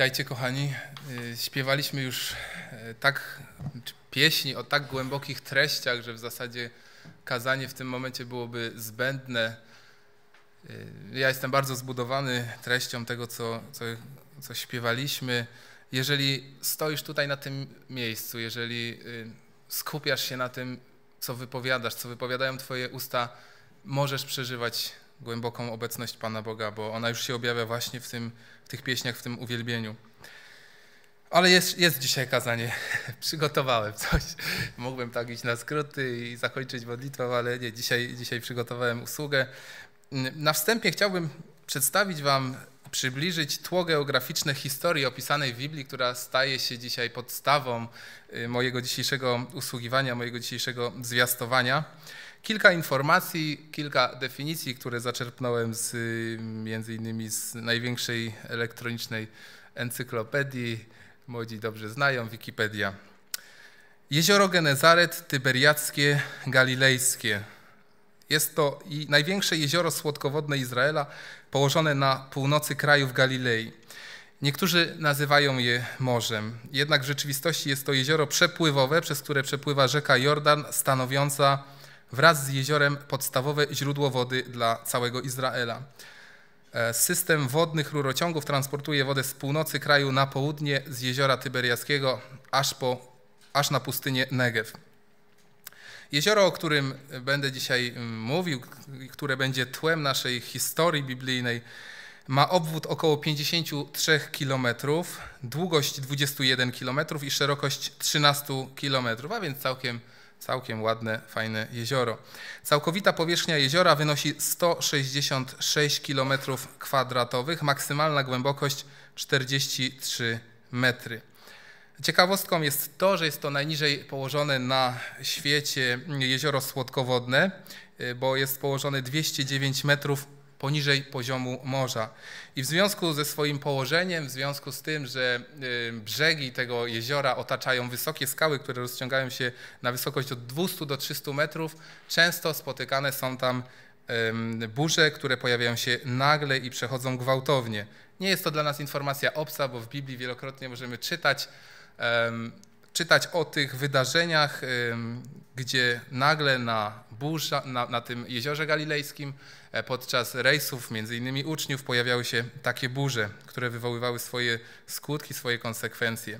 Witajcie kochani. Y, śpiewaliśmy już e, tak pieśni o tak głębokich treściach, że w zasadzie kazanie w tym momencie byłoby zbędne. Y, ja jestem bardzo zbudowany treścią tego, co, co, co śpiewaliśmy. Jeżeli stoisz tutaj na tym miejscu, jeżeli y, skupiasz się na tym, co wypowiadasz, co wypowiadają Twoje usta, możesz przeżywać głęboką obecność Pana Boga, bo ona już się objawia właśnie w, tym, w tych pieśniach, w tym uwielbieniu. Ale jest, jest dzisiaj kazanie. przygotowałem coś. Mógłbym tak iść na skróty i zakończyć modlitwą, ale nie, dzisiaj, dzisiaj przygotowałem usługę. Na wstępie chciałbym przedstawić Wam, przybliżyć tło geograficzne historii opisanej w Biblii, która staje się dzisiaj podstawą y, mojego dzisiejszego usługiwania, mojego dzisiejszego zwiastowania. Kilka informacji, kilka definicji, które zaczerpnąłem z, y, między innymi z największej elektronicznej encyklopedii, młodzi dobrze znają, Wikipedia. Jezioro Genezaret, Tyberiackie, Galilejskie. Jest to największe jezioro słodkowodne Izraela, położone na północy kraju w Galilei. Niektórzy nazywają je morzem, jednak w rzeczywistości jest to jezioro przepływowe, przez które przepływa rzeka Jordan, stanowiąca wraz z jeziorem podstawowe źródło wody dla całego Izraela. E, system wodnych rurociągów transportuje wodę z północy kraju na południe z jeziora Tyberiackiego aż, po, aż na pustynię Negev. Jezioro, o którym będę dzisiaj mm, mówił, które będzie tłem naszej historii biblijnej, ma obwód około 53 km, długość 21 km i szerokość 13 km, a więc całkiem Całkiem ładne, fajne jezioro. Całkowita powierzchnia jeziora wynosi 166 km2, maksymalna głębokość 43 metry. Ciekawostką jest to, że jest to najniżej położone na świecie jezioro słodkowodne, bo jest położone 209 metrów poniżej poziomu morza. I w związku ze swoim położeniem, w związku z tym, że y, brzegi tego jeziora otaczają wysokie skały, które rozciągają się na wysokość od 200 do 300 metrów, często spotykane są tam burze, które pojawiają się nagle i przechodzą gwałtownie. Nie jest to dla nas informacja obca, bo w Biblii wielokrotnie możemy czytać, czytać o tych wydarzeniach, gdzie nagle na, burza, na, na tym jeziorze galilejskim e, podczas rejsów, między innymi uczniów, pojawiały się takie burze, które wywoływały swoje skutki, swoje konsekwencje.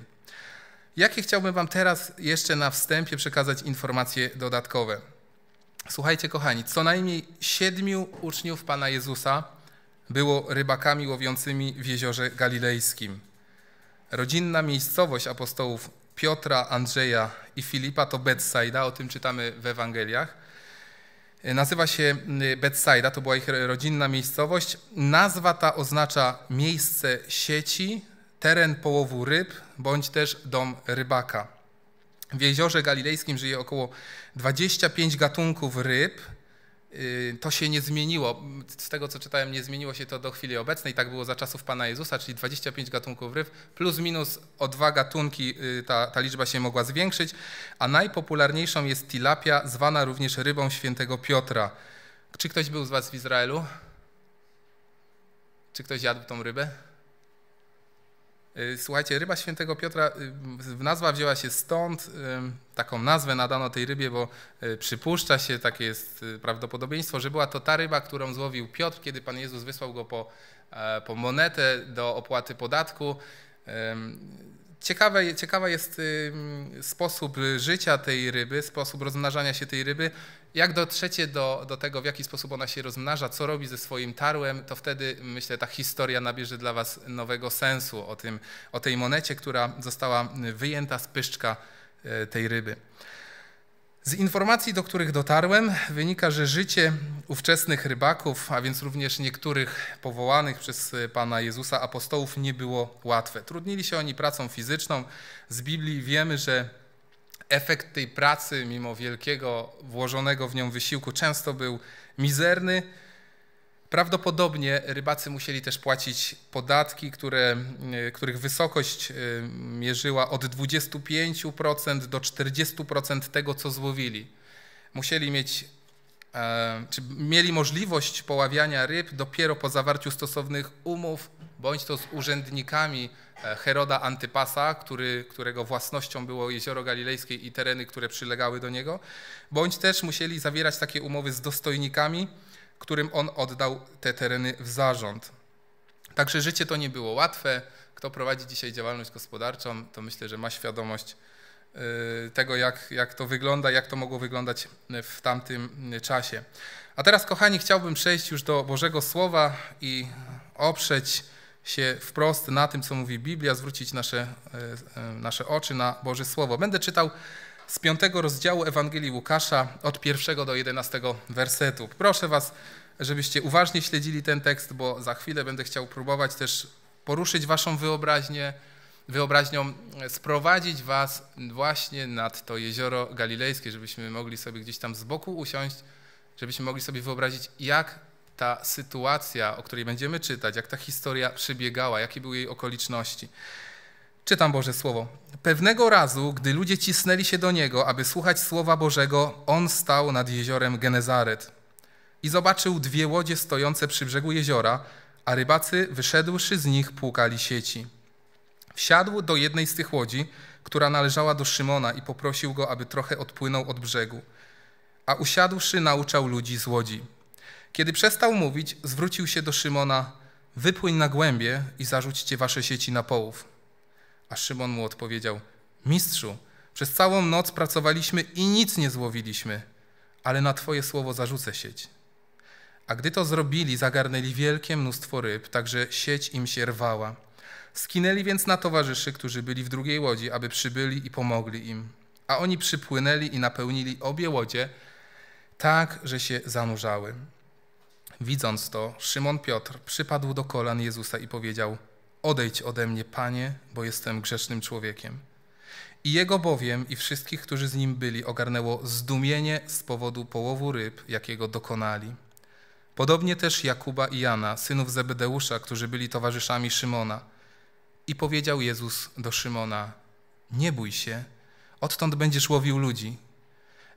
Jakie chciałbym Wam teraz jeszcze na wstępie przekazać informacje dodatkowe? Słuchajcie, kochani, co najmniej siedmiu uczniów Pana Jezusa było rybakami łowiącymi w jeziorze galilejskim. Rodzinna miejscowość apostołów Piotra, Andrzeja i Filipa to Betsaida, o tym czytamy w Ewangeliach. E, nazywa się Betsaida, to była ich rodzinna miejscowość. Nazwa ta oznacza miejsce sieci, teren połowu ryb bądź też dom rybaka. W jeziorze galilejskim żyje około 25 gatunków ryb, Y, to się nie zmieniło. Z tego, co czytałem, nie zmieniło się to do chwili obecnej. Tak było za czasów Pana Jezusa, czyli 25 gatunków ryb, plus minus o dwa gatunki y, ta, ta liczba się mogła zwiększyć, a najpopularniejszą jest tilapia, zwana również rybą świętego Piotra. Czy ktoś był z Was w Izraelu? Czy ktoś jadł tą rybę? Y, słuchajcie, ryba świętego Piotra, y, nazwa wzięła się stąd, y, taką nazwę nadano tej rybie, bo przypuszcza się, takie jest prawdopodobieństwo, że była to ta ryba, którą złowił Piotr, kiedy Pan Jezus wysłał go po, e, po monetę do opłaty podatku. Ciekawe, ciekawa jest sposób życia tej ryby, sposób rozmnażania się tej ryby. Jak dotrzecie do, do tego, w jaki sposób ona się rozmnaża, co robi ze swoim tarłem, to wtedy myślę, ta historia nabierze dla Was nowego sensu o, tym, o tej monecie, która została wyjęta z pyszczka e, tej ryby. Z informacji, do których dotarłem, wynika, że życie ówczesnych rybaków, a więc również niektórych powołanych przez Pana Jezusa apostołów, nie było łatwe. Trudnili się oni pracą fizyczną. Z Biblii wiemy, że efekt tej pracy, mimo wielkiego włożonego w nią wysiłku, często był mizerny. Prawdopodobnie rybacy musieli też płacić podatki, które, e, których wysokość e, mierzyła od 25% do 40% tego, co złowili. Musieli mieć, e, czy mieli możliwość poławiania ryb dopiero po zawarciu stosownych umów, bądź to z urzędnikami E, Heroda Antypasa, który, którego własnością było Jezioro Galilejskie i tereny, które przylegały do niego, bądź też musieli zawierać takie umowy z dostojnikami, którym on oddał te tereny w zarząd. Także życie to nie było łatwe. Kto prowadzi dzisiaj działalność gospodarczą, to myślę, że ma świadomość e, tego, jak, jak to wygląda, jak to mogło wyglądać w tamtym czasie. A teraz, kochani, chciałbym przejść już do Bożego Słowa i oprzeć się wprost na tym, co mówi Biblia, zwrócić nasze, e, e, nasze oczy na Boże Słowo. Będę czytał z piątego rozdziału Ewangelii Łukasza od pierwszego do jedenastego wersetu. Proszę Was, żebyście uważnie śledzili ten tekst, bo za chwilę będę chciał próbować też poruszyć Waszą wyobraźnię, wyobraźnią e, sprowadzić Was właśnie nad to jezioro galilejskie, żebyśmy mogli sobie gdzieś tam z boku usiąść, żebyśmy mogli sobie wyobrazić, jak ta sytuacja, o której będziemy czytać, jak ta historia przebiegała, jakie były jej okoliczności. Czytam Boże Słowo. Pewnego razu, gdy ludzie cisnęli się do niego, aby słuchać Słowa Bożego, on stał nad jeziorem Genezaret i zobaczył dwie łodzie stojące przy brzegu jeziora, a rybacy, wyszedłszy z nich, płukali sieci. Wsiadł do jednej z tych łodzi, która należała do Szymona, i poprosił go, aby trochę odpłynął od brzegu. A usiadłszy, nauczał ludzi z łodzi. Kiedy przestał mówić, zwrócił się do Szymona: Wypłyń na głębie i zarzućcie wasze sieci na połów. A Szymon mu odpowiedział: Mistrzu, przez całą noc pracowaliśmy i nic nie złowiliśmy, ale na Twoje słowo zarzucę sieć. A gdy to zrobili, zagarnęli wielkie mnóstwo ryb, także sieć im się rwała. Skinęli więc na towarzyszy, którzy byli w drugiej łodzi, aby przybyli i pomogli im. A oni przypłynęli i napełnili obie łodzie, tak, że się zanurzały. Widząc to, Szymon Piotr przypadł do kolan Jezusa i powiedział: Odejdź ode mnie, panie, bo jestem grzesznym człowiekiem. I jego bowiem i wszystkich, którzy z nim byli, ogarnęło zdumienie z powodu połowu ryb, jakiego dokonali. Podobnie też Jakuba i Jana, synów Zebedeusza, którzy byli towarzyszami Szymona. I powiedział Jezus do Szymona: Nie bój się, odtąd będziesz łowił ludzi.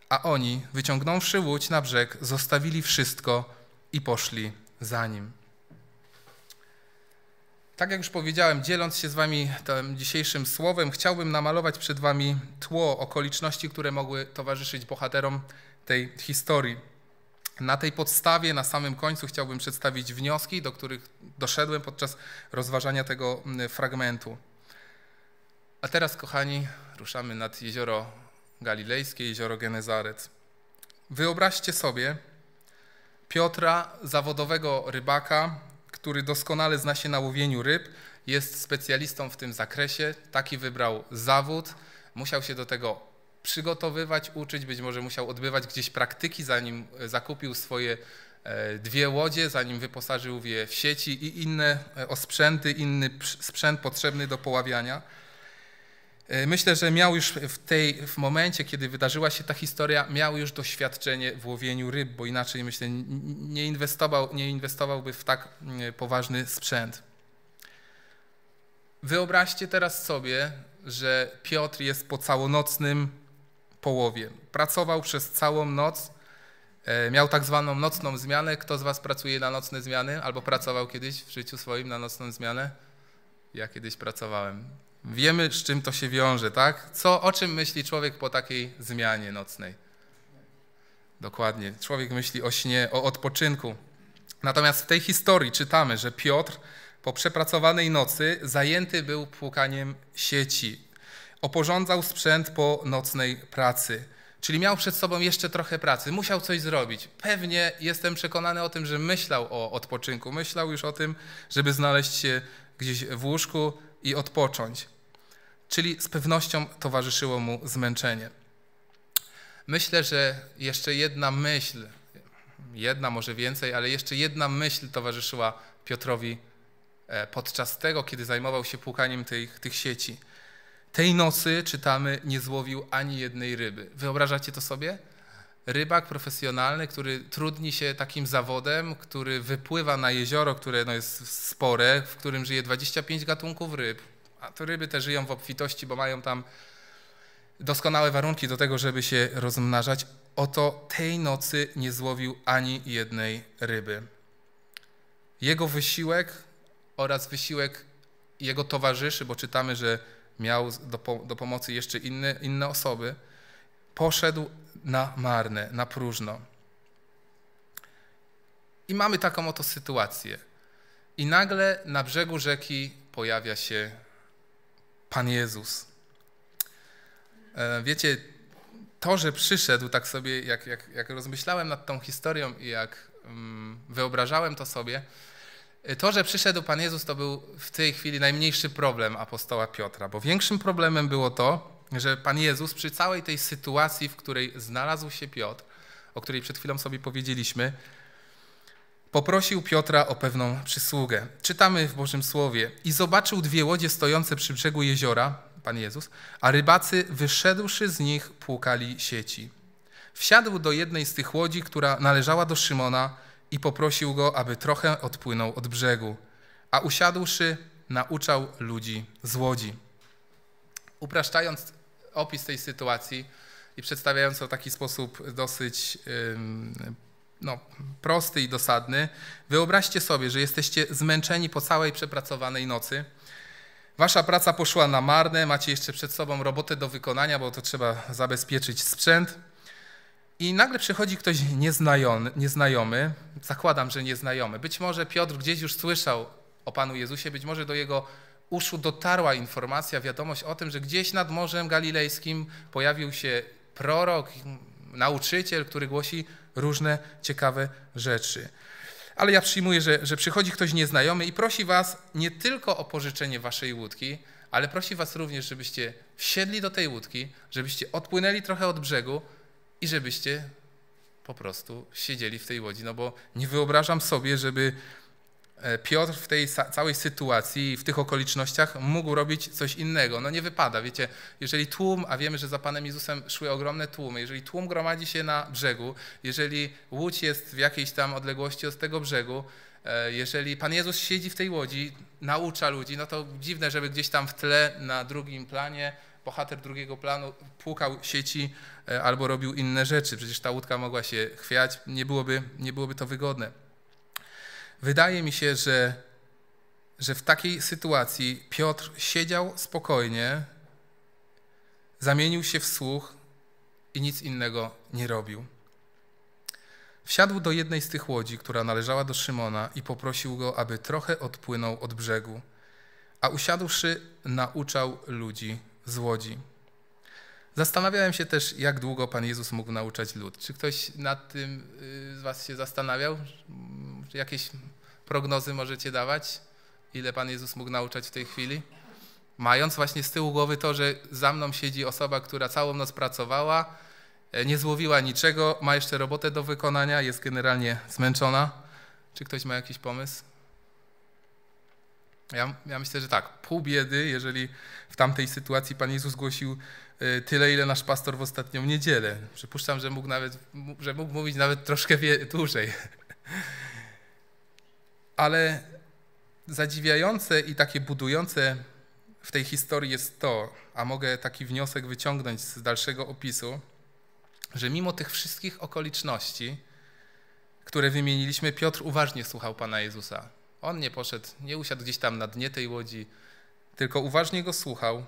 A oni, wyciągnąwszy łódź na brzeg, zostawili wszystko i poszli za nim. Tak jak już powiedziałem, dzieląc się z Wami tym dzisiejszym słowem, chciałbym namalować przed Wami tło okoliczności, które mogły towarzyszyć bohaterom tej historii. Na tej podstawie, na samym końcu, chciałbym przedstawić wnioski, do których doszedłem podczas rozważania tego mm, fragmentu. A teraz, kochani, ruszamy nad jezioro Galilejskie, jezioro Genezaret. Wyobraźcie sobie, Piotra, zawodowego rybaka, który doskonale zna się na łowieniu ryb, jest specjalistą w tym zakresie, taki wybrał zawód, musiał się do tego przygotowywać, uczyć, być może musiał odbywać gdzieś praktyki, zanim e, zakupił swoje e, dwie łodzie, zanim wyposażył je w sieci i inne e, osprzęty, inny sprzęt potrzebny do poławiania. E, myślę, że miał już w tej w momencie, kiedy wydarzyła się ta historia, miał już doświadczenie w łowieniu ryb, bo inaczej myślę, nie, inwestował, nie inwestowałby w tak poważny sprzęt. Wyobraźcie teraz sobie, że Piotr jest po całonocnym połowie. Pracował przez całą noc, e, miał tak zwaną nocną zmianę. Kto z Was pracuje na nocne zmiany albo pracował kiedyś w życiu swoim na nocną zmianę? Ja kiedyś pracowałem. Wiemy, z czym to się wiąże, tak? Co, o czym myśli człowiek po takiej zmianie nocnej? Dokładnie. Człowiek myśli o śnie, o odpoczynku. Natomiast w tej historii czytamy, że Piotr po przepracowanej nocy zajęty był płukaniem sieci. Oporządzał sprzęt po nocnej pracy. Czyli miał przed sobą jeszcze trochę pracy, musiał coś zrobić. Pewnie jestem przekonany o tym, że myślał o odpoczynku, myślał już o tym, żeby znaleźć się gdzieś w łóżku i odpocząć czyli z pewnością towarzyszyło mu zmęczenie. Myślę, że jeszcze jedna myśl, jedna może więcej, ale jeszcze jedna myśl towarzyszyła Piotrowi e, podczas tego, kiedy zajmował się płukaniem tych, tych sieci. Tej nocy, czytamy, nie złowił ani jednej ryby. Wyobrażacie to sobie? Rybak profesjonalny, który trudni się takim zawodem, który wypływa na jezioro, które no jest spore, w którym żyje 25 gatunków ryb, a to ryby te żyją w obfitości, bo mają tam doskonałe warunki do tego, żeby się rozmnażać. Oto tej nocy nie złowił ani jednej ryby. Jego wysiłek oraz wysiłek jego towarzyszy, bo czytamy, że miał do, do pomocy jeszcze inne, inne osoby, poszedł na marne, na próżno. I mamy taką oto sytuację. I nagle na brzegu rzeki pojawia się Pan Jezus. E, wiecie, to, że przyszedł, tak sobie, jak, jak, jak rozmyślałem nad tą historią i jak mm, wyobrażałem to sobie, e, to, że przyszedł Pan Jezus, to był w tej chwili najmniejszy problem apostoła Piotra, bo większym problemem było to, że Pan Jezus przy całej tej sytuacji, w której znalazł się Piotr, o której przed chwilą sobie powiedzieliśmy, poprosił Piotra o pewną przysługę. Czytamy w Bożym Słowie: I zobaczył dwie łodzie stojące przy brzegu jeziora, Pan Jezus, a rybacy, wyszedłszy z nich, płukali sieci. Wsiadł do jednej z tych łodzi, która należała do Szymona, i poprosił go, aby trochę odpłynął od brzegu. A usiadłszy, nauczał ludzi z łodzi. Upraszczając opis tej sytuacji i przedstawiając to w taki sposób dosyć no, prosty i dosadny. Wyobraźcie sobie, że jesteście zmęczeni po całej przepracowanej nocy. Wasza praca poszła na marne, macie jeszcze przed sobą robotę do wykonania, bo to trzeba zabezpieczyć sprzęt. I nagle przychodzi ktoś nieznajomy, nieznajomy, zakładam, że nieznajomy. Być może Piotr gdzieś już słyszał o Panu Jezusie, być może do jego uszu dotarła informacja, wiadomość o tym, że gdzieś nad Morzem Galilejskim pojawił się prorok, nauczyciel, który głosi różne ciekawe rzeczy. Ale ja przyjmuję, że, że przychodzi ktoś nieznajomy i prosi was nie tylko o pożyczenie waszej łódki, ale prosi was również, żebyście wsiedli do tej łódki, żebyście odpłynęli trochę od brzegu i żebyście po prostu siedzieli w tej łodzi. No bo nie wyobrażam sobie, żeby E, Piotr w tej całej sytuacji, w tych okolicznościach mógł robić coś innego. No nie wypada, wiecie, jeżeli tłum, a wiemy, że za Panem Jezusem szły ogromne tłumy, jeżeli tłum gromadzi się na brzegu, jeżeli łódź jest w jakiejś tam odległości od tego brzegu, e, jeżeli Pan Jezus siedzi w tej łodzi, naucza ludzi, no to dziwne, żeby gdzieś tam w tle na drugim planie bohater drugiego planu płukał sieci e, albo robił inne rzeczy. Przecież ta łódka mogła się chwiać, nie byłoby, nie byłoby to wygodne. Wydaje mi się, że, że w takiej sytuacji Piotr siedział spokojnie, zamienił się w słuch i nic innego nie robił. Wsiadł do jednej z tych łodzi, która należała do Szymona, i poprosił go, aby trochę odpłynął od brzegu, a usiadłszy, nauczał ludzi z łodzi. Zastanawiałem się też, jak długo Pan Jezus mógł nauczać lud. Czy ktoś nad tym y, z Was się zastanawiał? Czy jakieś prognozy możecie dawać, ile Pan Jezus mógł nauczać w tej chwili? Mając właśnie z tyłu głowy to, że za mną siedzi osoba, która całą noc pracowała, e, nie złowiła niczego, ma jeszcze robotę do wykonania, jest generalnie zmęczona. Czy ktoś ma jakiś pomysł? Ja, ja, myślę, że tak, pół biedy, jeżeli w tamtej sytuacji Pan Jezus głosił e, tyle, ile nasz pastor w ostatnią niedzielę. Przypuszczam, że mógł, nawet, że mógł mówić nawet troszkę dłużej. Ale zadziwiające i takie budujące w tej historii jest to, a mogę taki wniosek wyciągnąć z dalszego opisu, że mimo tych wszystkich okoliczności, które wymieniliśmy, Piotr uważnie słuchał Pana Jezusa. On nie poszedł, nie usiadł gdzieś tam na dnie tej łodzi, tylko uważnie go słuchał.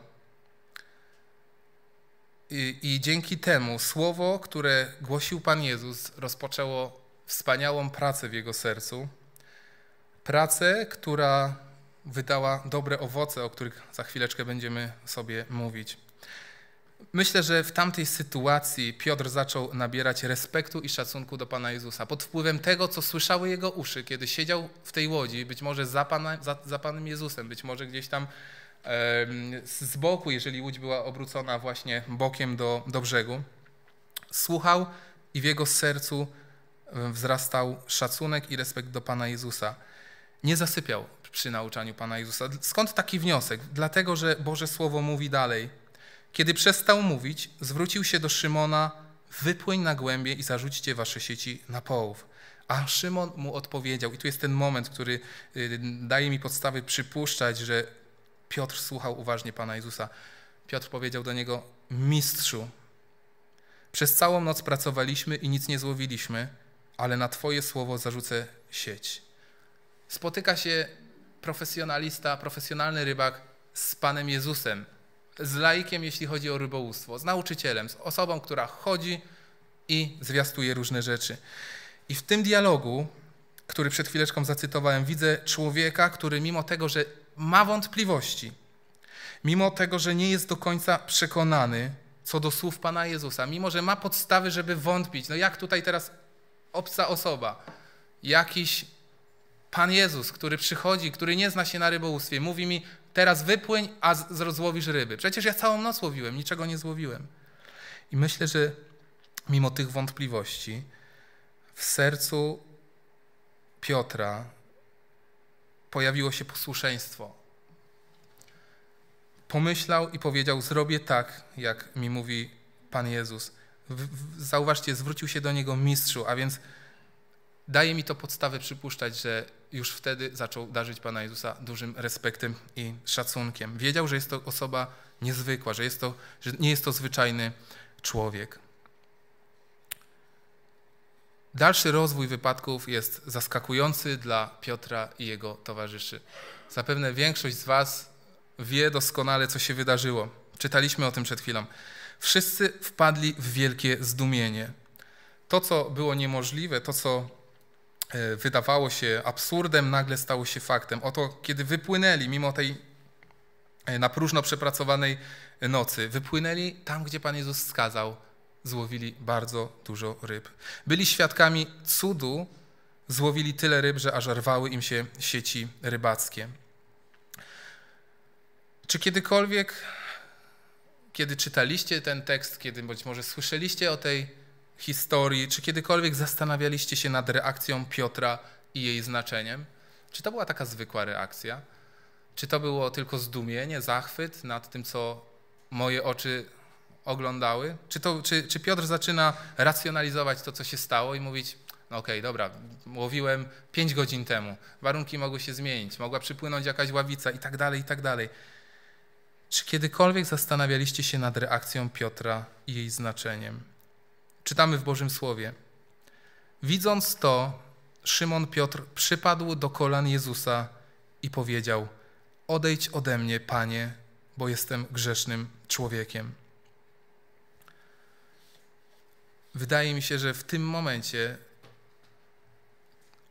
I, I, dzięki temu słowo, które głosił Pan Jezus, rozpoczęło wspaniałą pracę w jego sercu pracę, która wydała dobre owoce, o których za chwileczkę będziemy sobie mówić. Myślę, że w tamtej sytuacji Piotr zaczął nabierać respektu i szacunku do Pana Jezusa. Pod wpływem tego, co słyszały jego uszy, kiedy siedział w tej łodzi, być może za, Pana, za, za Panem Jezusem, być może gdzieś tam e, z boku, jeżeli łódź była obrócona właśnie bokiem do, do brzegu, słuchał i w jego sercu wzrastał szacunek i respekt do Pana Jezusa nie zasypiał przy nauczaniu Pana Jezusa. Skąd taki wniosek? Dlatego, że Boże Słowo mówi dalej. Kiedy przestał mówić, zwrócił się do Szymona, wypłyń na głębie i zarzućcie wasze sieci na połów. A Szymon mu odpowiedział, i tu jest ten moment, który y, daje mi podstawy przypuszczać, że Piotr słuchał uważnie Pana Jezusa. Piotr powiedział do niego: Mistrzu, przez całą noc pracowaliśmy i nic nie złowiliśmy, ale na Twoje słowo zarzucę sieć spotyka się profesjonalista, profesjonalny rybak z Panem Jezusem, z laikiem, jeśli chodzi o rybołówstwo, z nauczycielem, z osobą, która chodzi i zwiastuje różne rzeczy. I w tym dialogu, który przed chwileczką zacytowałem, widzę człowieka, który mimo tego, że ma wątpliwości, mimo tego, że nie jest do końca przekonany co do słów Pana Jezusa, mimo że ma podstawy, żeby wątpić, no jak tutaj teraz obca osoba, jakiś Pan Jezus, który przychodzi, który nie zna się na rybołówstwie, mówi mi, teraz wypłyń, a złowisz ryby. Przecież ja całą noc łowiłem, niczego nie złowiłem. I myślę, że mimo tych wątpliwości w sercu Piotra pojawiło się posłuszeństwo. Pomyślał i powiedział: Zrobię tak, jak mi mówi Pan Jezus. Zauważcie, zwrócił się do niego mistrzu, a więc daje mi to podstawę przypuszczać, że już wtedy zaczął darzyć Pana Jezusa dużym respektem i szacunkiem. Wiedział, że jest to osoba niezwykła, że, jest to, że nie jest to zwyczajny człowiek. Dalszy rozwój wypadków jest zaskakujący dla Piotra i jego towarzyszy. Zapewne większość z Was wie doskonale, co się wydarzyło. Czytaliśmy o tym przed chwilą. Wszyscy wpadli w wielkie zdumienie. To, co było niemożliwe, to, co E, wydawało się absurdem, nagle stało się faktem. Oto kiedy wypłynęli, mimo tej e, na próżno przepracowanej nocy, wypłynęli tam, gdzie Pan Jezus wskazał, złowili bardzo dużo ryb. Byli świadkami cudu, złowili tyle ryb, że aż rwały im się sieci rybackie. Czy kiedykolwiek, kiedy czytaliście ten tekst, kiedy być może słyszeliście o tej historii, czy kiedykolwiek zastanawialiście się nad reakcją Piotra i jej znaczeniem? Czy to była taka zwykła reakcja? Czy to było tylko zdumienie, zachwyt nad tym, co moje oczy oglądały? Czy, to, czy, czy Piotr zaczyna racjonalizować to, co się stało i mówić, no okej, okay, dobra, łowiłem 5 godzin temu, warunki mogły się zmienić, mogła przypłynąć jakaś ławica i tak dalej, i tak dalej. Czy kiedykolwiek zastanawialiście się nad reakcją Piotra i jej znaczeniem? Czytamy w Bożym Słowie. Widząc to, Szymon Piotr przypadł do kolan Jezusa i powiedział: Odejdź ode mnie, panie, bo jestem grzesznym człowiekiem. Wydaje mi się, że w tym momencie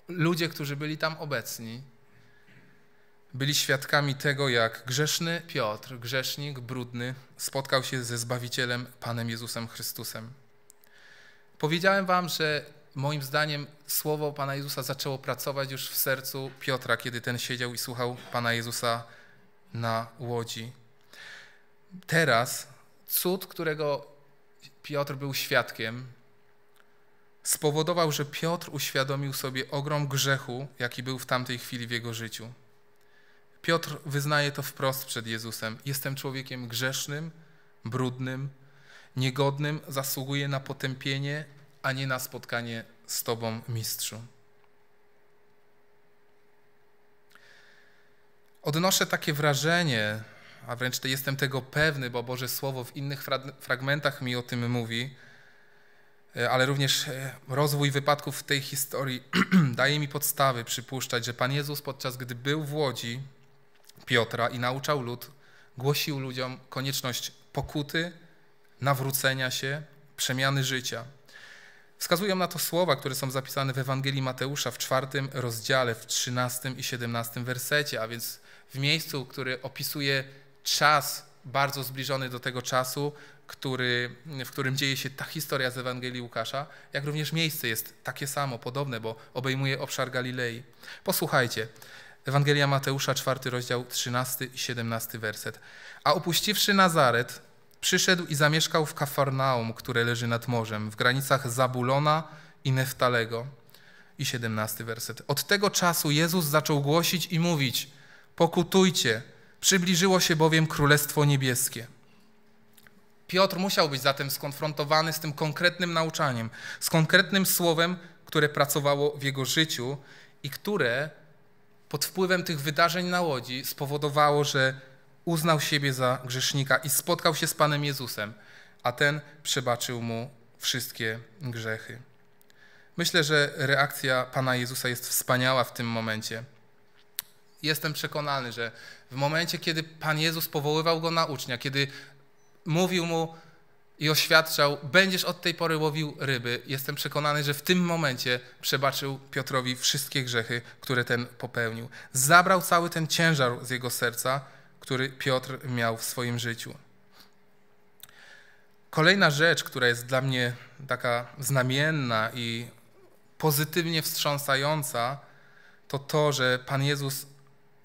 ludzie, którzy byli tam obecni, byli świadkami tego, jak grzeszny Piotr, grzesznik brudny, spotkał się ze Zbawicielem, Panem Jezusem Chrystusem. Powiedziałem wam, że moim zdaniem słowo Pana Jezusa zaczęło pracować już w sercu Piotra, kiedy ten siedział i słuchał Pana Jezusa na łodzi. Teraz cud, którego Piotr był świadkiem, spowodował, że Piotr uświadomił sobie ogrom grzechu, jaki był w tamtej chwili w jego życiu. Piotr wyznaje to wprost przed Jezusem: Jestem człowiekiem grzesznym, brudnym, niegodnym zasługuje na potępienie, a nie na spotkanie z Tobą, mistrzu. Odnoszę takie wrażenie, a wręcz jestem tego pewny, bo Boże Słowo w innych fragmentach mi o tym mówi, e, ale również e, rozwój wypadków w tej historii daje mi podstawy przypuszczać, że Pan Jezus podczas gdy był w Łodzi Piotra i nauczał lud, głosił ludziom konieczność pokuty nawrócenia się, przemiany życia. Wskazują na to słowa, które są zapisane w Ewangelii Mateusza w czwartym rozdziale, w 13 i 17 wersecie, a więc w miejscu, który opisuje czas bardzo zbliżony do tego czasu, który, w którym dzieje się ta historia z Ewangelii Łukasza, jak również miejsce jest takie samo, podobne, bo obejmuje obszar Galilei. Posłuchajcie. Ewangelia Mateusza, czwarty rozdział, 13 i 17 werset. A opuściwszy Nazaret, Przyszedł i zamieszkał w Kafarnaum, które leży nad morzem, w granicach Zabulona i Neftalego. I siedemnasty werset. Od tego czasu Jezus zaczął głosić i mówić: Pokutujcie, przybliżyło się bowiem Królestwo Niebieskie. Piotr musiał być zatem skonfrontowany z tym konkretnym nauczaniem, z konkretnym słowem, które pracowało w jego życiu i które pod wpływem tych wydarzeń na łodzi spowodowało, że uznał siebie za grzesznika i spotkał się z Panem Jezusem, a ten przebaczył mu wszystkie grzechy. Myślę, że reakcja Pana Jezusa jest wspaniała w tym momencie. Jestem przekonany, że w momencie, kiedy Pan Jezus powoływał go na ucznia, kiedy mówił mu i oświadczał, będziesz od tej pory łowił ryby, jestem przekonany, że w tym momencie przebaczył Piotrowi wszystkie grzechy, które ten popełnił. Zabrał cały ten ciężar z jego serca który Piotr miał w swoim życiu. Kolejna rzecz, która jest dla mnie taka znamienna i pozytywnie wstrząsająca, to to, że Pan Jezus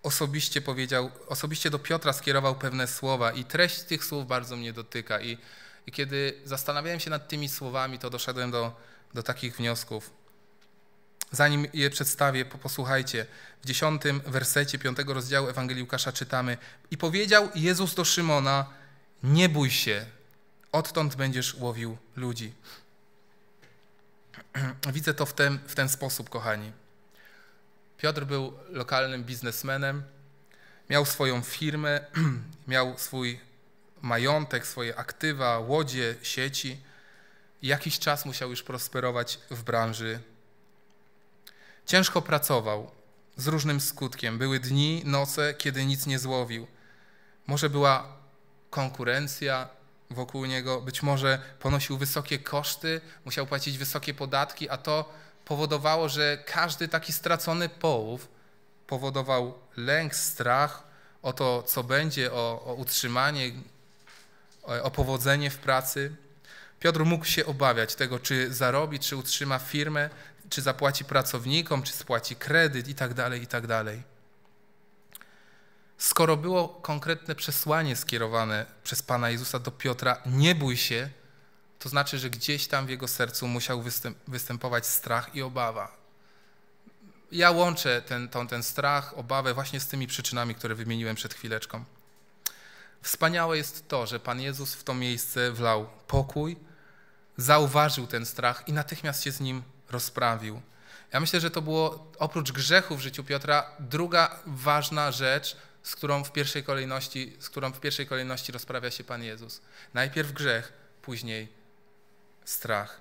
osobiście powiedział, osobiście do Piotra skierował pewne słowa i treść tych słów bardzo mnie dotyka. I, i kiedy zastanawiałem się nad tymi słowami, to doszedłem do, do takich wniosków. Zanim je przedstawię, posłuchajcie. W dziesiątym wersecie piątego rozdziału Ewangelii Łukasza czytamy I powiedział Jezus do Szymona, nie bój się, odtąd będziesz łowił ludzi. Widzę to w ten, w ten sposób, kochani. Piotr był lokalnym biznesmenem, miał swoją firmę, miał swój majątek, swoje aktywa, łodzie, sieci. Jakiś czas musiał już prosperować w branży Ciężko pracował, z różnym skutkiem. Były dni, noce, kiedy nic nie złowił. Może była konkurencja wokół niego, być może ponosił wysokie koszty, musiał płacić wysokie podatki, a to powodowało, że każdy taki stracony połów powodował lęk, strach o to, co będzie, o, o utrzymanie, o, o powodzenie w pracy. Piotr mógł się obawiać tego, czy zarobi, czy utrzyma firmę, czy zapłaci pracownikom, czy spłaci kredyt i tak dalej, i tak dalej. Skoro było konkretne przesłanie skierowane przez Pana Jezusa do Piotra, nie bój się, to znaczy, że gdzieś tam w jego sercu musiał występować strach i obawa. Ja łączę ten, ten, ten strach, obawę właśnie z tymi przyczynami, które wymieniłem przed chwileczką. Wspaniałe jest to, że Pan Jezus w to miejsce wlał pokój, zauważył ten strach i natychmiast się z nim rozprawił. Ja myślę, że to było oprócz grzechu w życiu Piotra druga ważna rzecz, z którą w pierwszej kolejności, z którą w pierwszej kolejności rozprawia się Pan Jezus. Najpierw grzech, później strach.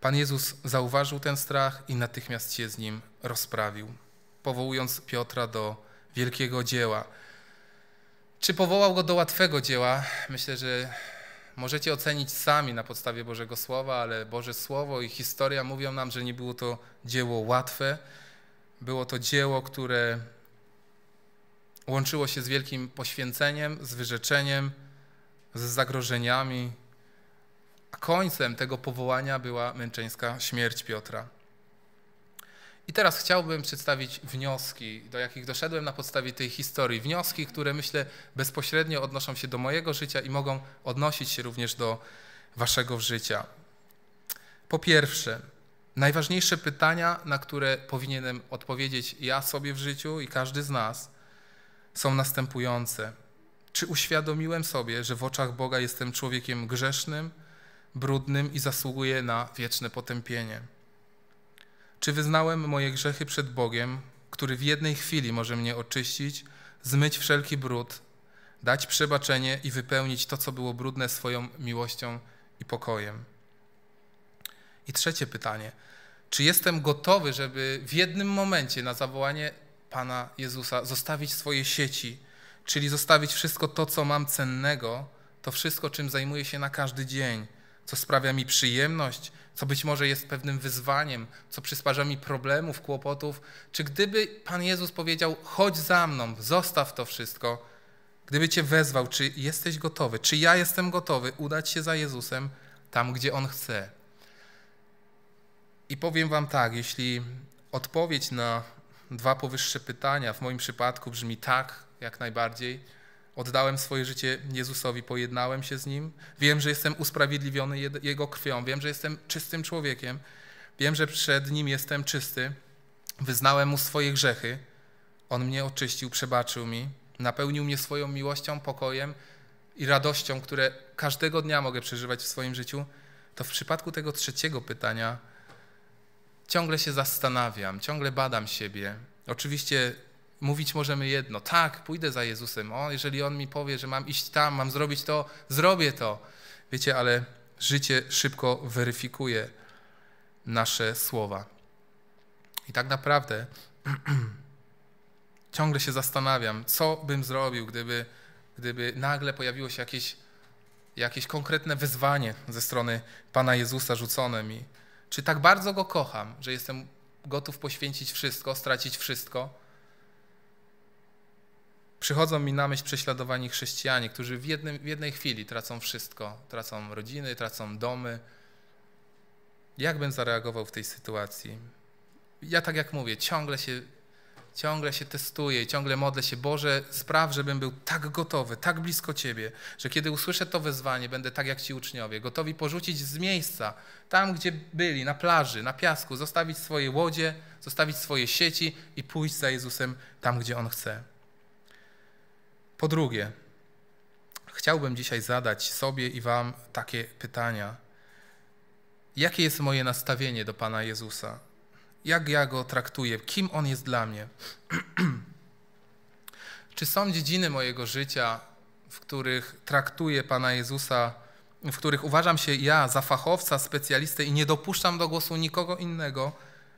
Pan Jezus zauważył ten strach i natychmiast się z nim rozprawił, powołując Piotra do wielkiego dzieła. Czy powołał go do łatwego dzieła? Myślę, że Możecie ocenić sami na podstawie Bożego Słowa, ale Boże Słowo i historia mówią nam, że nie było to dzieło łatwe. Było to dzieło, które łączyło się z wielkim poświęceniem, z wyrzeczeniem, z zagrożeniami. A końcem tego powołania była męczeńska śmierć Piotra. I teraz chciałbym przedstawić wnioski, do jakich doszedłem na podstawie tej historii. Wnioski, które myślę bezpośrednio odnoszą się do mojego życia i mogą odnosić się również do waszego życia. Po pierwsze, najważniejsze pytania, na które powinienem odpowiedzieć ja sobie w życiu i każdy z nas, są następujące. Czy uświadomiłem sobie, że w oczach Boga jestem człowiekiem grzesznym, brudnym i zasługuję na wieczne potępienie? Czy wyznałem moje grzechy przed Bogiem, który w jednej chwili może mnie oczyścić, zmyć wszelki brud, dać przebaczenie i wypełnić to, co było brudne swoją miłością i pokojem? I trzecie pytanie. Czy jestem gotowy, żeby w jednym momencie na zawołanie Pana Jezusa zostawić swoje sieci, czyli zostawić wszystko to, co mam cennego, to wszystko, czym zajmuję się na każdy dzień? co sprawia mi przyjemność, co być może jest pewnym wyzwaniem, co przysparza mi problemów, kłopotów. Czy gdyby Pan Jezus powiedział: chodź za mną, zostaw to wszystko, gdyby Cię wezwał, czy jesteś gotowy, czy ja jestem gotowy udać się za Jezusem tam, gdzie On chce? I powiem Wam tak, jeśli odpowiedź na dwa powyższe pytania w moim przypadku brzmi tak, jak najbardziej, Oddałem swoje życie Jezusowi, pojednałem się z Nim. Wiem, że jestem usprawiedliwiony Jego krwią. Wiem, że jestem czystym człowiekiem. Wiem, że przed Nim jestem czysty. Wyznałem Mu swoje grzechy. On mnie oczyścił, przebaczył mi. Napełnił mnie swoją miłością, pokojem i radością, które każdego dnia mogę przeżywać w swoim życiu. To w przypadku tego trzeciego pytania ciągle się zastanawiam, ciągle badam siebie. Oczywiście mówić możemy jedno: tak, pójdę za Jezusem. O, jeżeli on mi powie, że mam iść tam, mam zrobić to, zrobię to. Wiecie, ale życie szybko weryfikuje nasze słowa. I tak naprawdę ciągle się zastanawiam, co bym zrobił, gdyby, gdyby nagle pojawiło się jakieś, jakieś konkretne wyzwanie ze strony Pana Jezusa rzucone mi. Czy tak bardzo go kocham, że jestem gotów poświęcić wszystko, stracić wszystko? przychodzą mi na myśl prześladowani chrześcijanie, którzy w, jednym, w jednej chwili tracą wszystko, tracą rodziny, tracą domy. Jak bym zareagował w tej sytuacji? Ja tak jak mówię, ciągle się, ciągle się testuję, ciągle modlę się, Boże, spraw, żebym był tak gotowy, tak blisko Ciebie, że kiedy usłyszę to wezwanie, będę tak jak Ci uczniowie, gotowi porzucić z miejsca, tam gdzie byli, na plaży, na piasku, zostawić swoje łodzie, zostawić swoje sieci i pójść za Jezusem tam, gdzie On chce. Po drugie, chciałbym dzisiaj zadać sobie i Wam takie pytania. Jakie jest moje nastawienie do Pana Jezusa? Jak ja go traktuję? Kim on jest dla mnie? Czy są dziedziny mojego życia, w których traktuję Pana Jezusa, w których uważam się ja za fachowca, specjalistę i nie dopuszczam do głosu nikogo innego,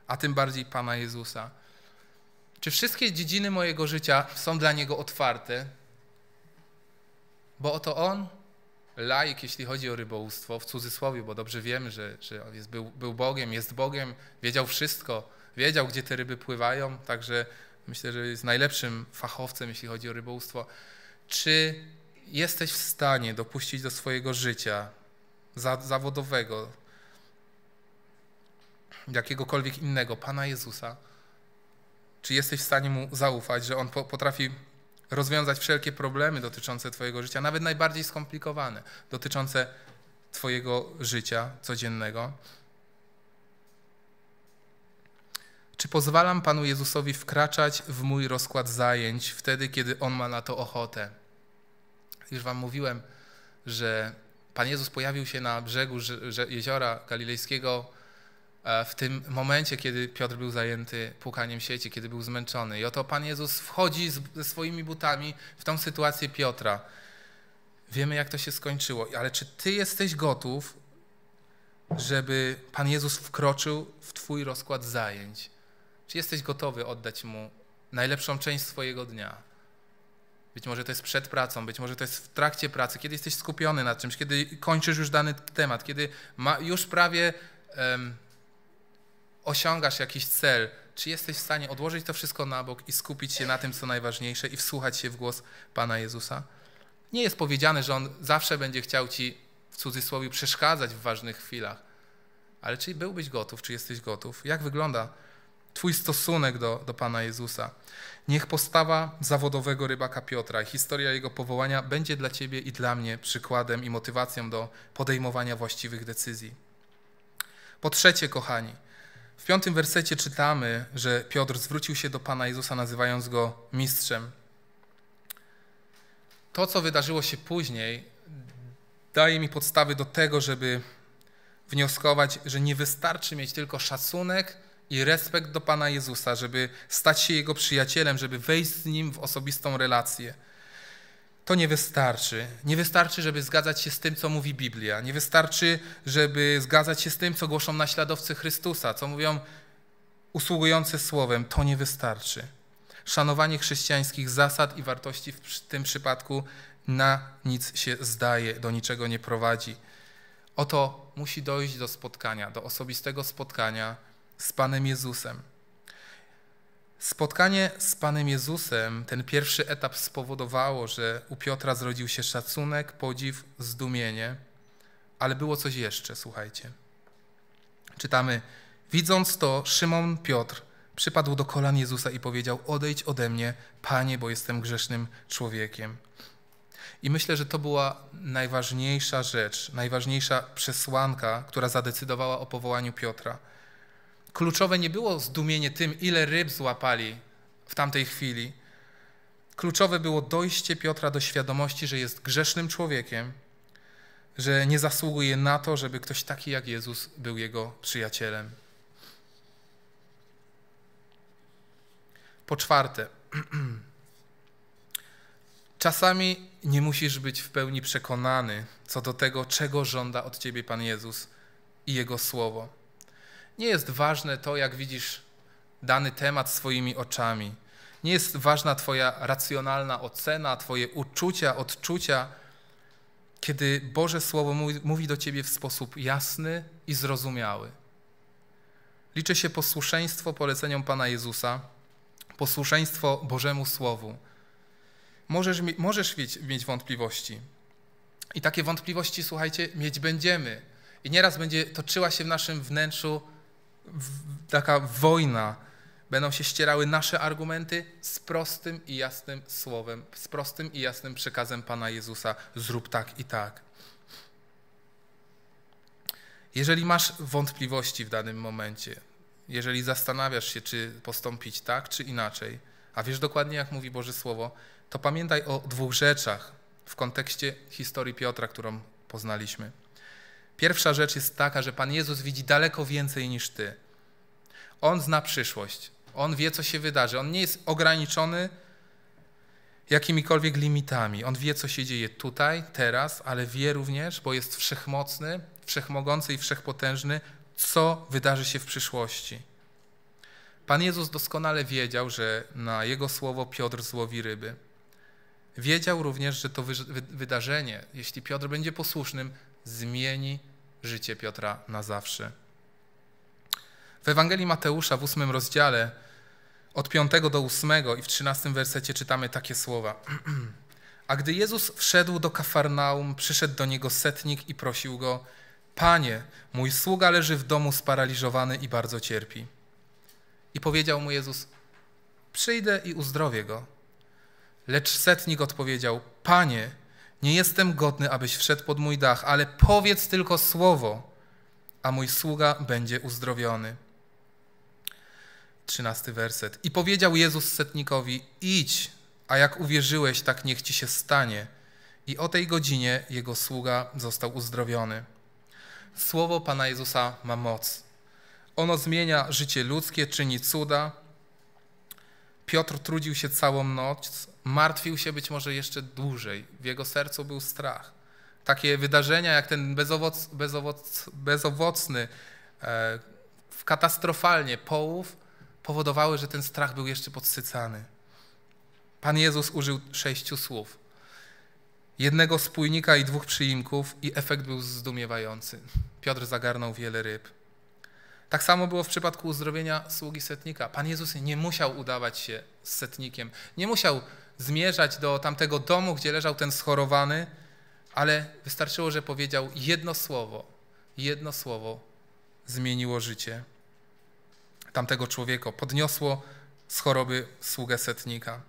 a tym bardziej Pana Jezusa? Czy wszystkie dziedziny mojego życia są dla Niego otwarte? bo oto on, laik, jeśli chodzi o rybołówstwo, w cudzysłowie, bo dobrze wiemy, że, że jest, był, był Bogiem, jest Bogiem, wiedział wszystko, wiedział, gdzie te ryby pływają, także myślę, że jest najlepszym fachowcem, jeśli chodzi o rybołówstwo. Czy jesteś w stanie dopuścić do swojego życia zawodowego, jakiegokolwiek innego, Pana Jezusa? Czy jesteś w stanie Mu zaufać, że On potrafi rozwiązać wszelkie problemy dotyczące Twojego życia, nawet najbardziej skomplikowane, dotyczące Twojego życia codziennego? Czy pozwalam Panu Jezusowi wkraczać w mój rozkład zajęć wtedy, kiedy On ma na to ochotę? Już Wam mówiłem, że Pan Jezus pojawił się na brzegu jeziora galilejskiego E, w tym momencie, kiedy Piotr był zajęty pukaniem sieci, kiedy był zmęczony. I oto Pan Jezus wchodzi ze swoimi butami w tą sytuację Piotra. Wiemy, jak to się skończyło, ale czy Ty jesteś gotów, żeby Pan Jezus wkroczył w Twój rozkład zajęć? Czy jesteś gotowy oddać Mu najlepszą część swojego dnia? Być może to jest przed pracą, być może to jest w trakcie pracy, kiedy jesteś skupiony na czymś, kiedy kończysz już dany temat, kiedy ma, już prawie um, osiągasz jakiś cel, czy jesteś w stanie odłożyć to wszystko na bok i skupić się na tym, co najważniejsze i wsłuchać się w głos Pana Jezusa? Nie jest powiedziane, że On zawsze będzie chciał Ci w cudzysłowie przeszkadzać w ważnych chwilach, ale czy byłbyś gotów, czy jesteś gotów? Jak wygląda Twój stosunek do, do Pana Jezusa? Niech postawa zawodowego rybaka Piotra i historia jego powołania będzie dla Ciebie i dla mnie przykładem i motywacją do podejmowania właściwych decyzji. Po trzecie, kochani, w piątym wersecie czytamy, że Piotr zwrócił się do Pana Jezusa, nazywając go mistrzem. To, co wydarzyło się później, daje mi podstawy do tego, żeby wnioskować, że nie wystarczy mieć tylko szacunek i respekt do Pana Jezusa, żeby stać się Jego przyjacielem, żeby wejść z Nim w osobistą relację – to nie wystarczy. Nie wystarczy, żeby zgadzać się z tym, co mówi Biblia. Nie wystarczy, żeby zgadzać się z tym, co głoszą naśladowcy Chrystusa, co mówią usługujący słowem. To nie wystarczy. Szanowanie chrześcijańskich zasad i wartości w tym przypadku na nic się zdaje, do niczego nie prowadzi. Oto musi dojść do spotkania, do osobistego spotkania z Panem Jezusem. Spotkanie z Panem Jezusem, ten pierwszy etap spowodowało, że u Piotra zrodził się szacunek, podziw, zdumienie, ale było coś jeszcze, słuchajcie. Czytamy: Widząc to, Szymon Piotr przypadł do kolan Jezusa i powiedział: Odejdź ode mnie, panie, bo jestem grzesznym człowiekiem. I myślę, że to była najważniejsza rzecz, najważniejsza przesłanka, która zadecydowała o powołaniu Piotra Kluczowe nie było zdumienie tym, ile ryb złapali w tamtej chwili. Kluczowe było dojście Piotra do świadomości, że jest grzesznym człowiekiem, że nie zasługuje na to, żeby ktoś taki jak Jezus był jego przyjacielem. Po czwarte, czasami nie musisz być w pełni przekonany co do tego, czego żąda od ciebie Pan Jezus i Jego Słowo. Nie jest ważne to, jak widzisz dany temat swoimi oczami. Nie jest ważna Twoja racjonalna ocena, Twoje uczucia, odczucia. Kiedy Boże Słowo mówi, mówi do Ciebie w sposób jasny i zrozumiały. Liczy się posłuszeństwo poleceniom Pana Jezusa, posłuszeństwo Bożemu Słowu. Możesz, możesz mieć, mieć wątpliwości. I takie wątpliwości, słuchajcie, mieć będziemy. I nieraz będzie toczyła się w naszym wnętrzu taka wojna. Będą się ścierały nasze argumenty z prostym i jasnym słowem, z prostym i jasnym przekazem Pana Jezusa: zrób tak i tak. Jeżeli masz wątpliwości w danym momencie, jeżeli zastanawiasz się, czy postąpić tak, czy inaczej, a wiesz dokładnie, jak mówi Boże Słowo, to pamiętaj o dwóch rzeczach w kontekście historii Piotra, którą poznaliśmy. Pierwsza rzecz jest taka, że Pan Jezus widzi daleko więcej niż ty. On zna przyszłość. On wie, co się wydarzy. On nie jest ograniczony jakimikolwiek limitami. On wie, co się dzieje tutaj, teraz, ale wie również, bo jest wszechmocny, wszechmogący i wszechpotężny, co wydarzy się w przyszłości. Pan Jezus doskonale wiedział, że na jego słowo Piotr złowi ryby. Wiedział również, że to wydarzenie, jeśli Piotr będzie posłusznym, zmieni życie Piotra na zawsze. W Ewangelii Mateusza w ósmym rozdziale od 5 do 8 i w 13 wersecie czytamy takie słowa. A gdy Jezus wszedł do Kafarnaum, przyszedł do niego setnik i prosił go: Panie, mój sługa leży w domu sparaliżowany i bardzo cierpi. I powiedział mu Jezus: Przyjdę i uzdrowię go. Lecz setnik odpowiedział: Panie, nie jestem godny, abyś wszedł pod mój dach, ale powiedz tylko słowo, a mój sługa będzie uzdrowiony. Trzynasty werset. I powiedział Jezus setnikowi: Idź, a jak uwierzyłeś, tak niech ci się stanie. I o tej godzinie jego sługa został uzdrowiony. Słowo Pana Jezusa ma moc. Ono zmienia życie ludzkie, czyni cuda, Piotr trudził się całą noc, martwił się być może jeszcze dłużej. W jego sercu był strach. Takie wydarzenia jak ten bezowoc, bezowoc, bezowocny, e, katastrofalnie połów, powodowały, że ten strach był jeszcze podsycany. Pan Jezus użył sześciu słów. Jednego spójnika i dwóch przyimków i efekt był zdumiewający. Piotr zagarnął wiele ryb. Tak samo było w przypadku uzdrowienia sługi setnika. Pan Jezus nie musiał udawać się z setnikiem, nie musiał zmierzać do tamtego domu, gdzie leżał ten schorowany, ale wystarczyło, że powiedział jedno słowo. Jedno słowo zmieniło życie tamtego człowieka, podniosło z choroby sługę setnika.